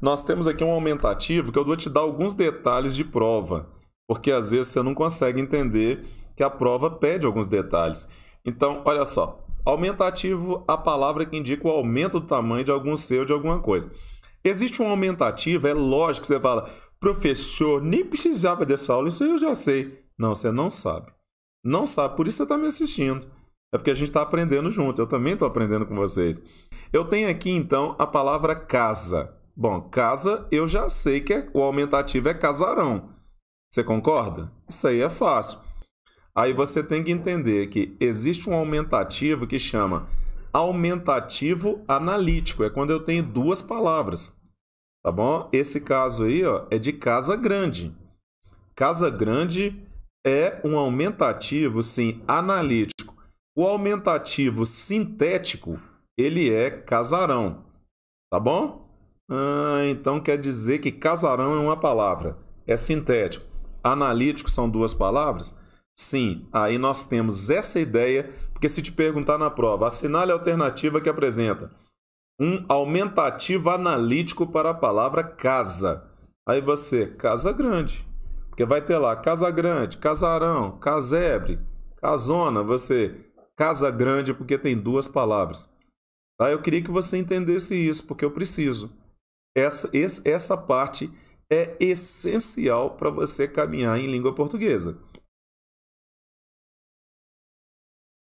nós temos aqui um aumentativo que eu vou te dar alguns detalhes de prova, porque às vezes você não consegue entender que a prova pede alguns detalhes. Então, olha só, aumentativo, a palavra que indica o aumento do tamanho de algum ser ou de alguma coisa. Existe um aumentativo, é lógico que você fala, professor, nem precisava dessa aula, isso eu já sei. Não, você não sabe. Não sabe, por isso você está me assistindo. É porque a gente está aprendendo junto, eu também estou aprendendo com vocês. Eu tenho aqui então a palavra casa. Bom, casa eu já sei que é, o aumentativo é casarão. Você concorda? Isso aí é fácil. Aí você tem que entender que existe um aumentativo que chama aumentativo analítico. É quando eu tenho duas palavras. Tá bom? Esse caso aí ó, é de casa grande. Casa grande é um aumentativo, sim, analítico. O aumentativo sintético, ele é casarão. Tá bom? Ah, então quer dizer que casarão é uma palavra. É sintético. Analítico são duas palavras? Sim, aí nós temos essa ideia, porque se te perguntar na prova, assinale a alternativa que apresenta um aumentativo analítico para a palavra casa. Aí você, casa grande. Porque vai ter lá casa grande, casarão, casebre, casona. Você, casa grande, porque tem duas palavras. Aí Eu queria que você entendesse isso, porque eu preciso. Essa, essa parte é essencial para você caminhar em língua portuguesa.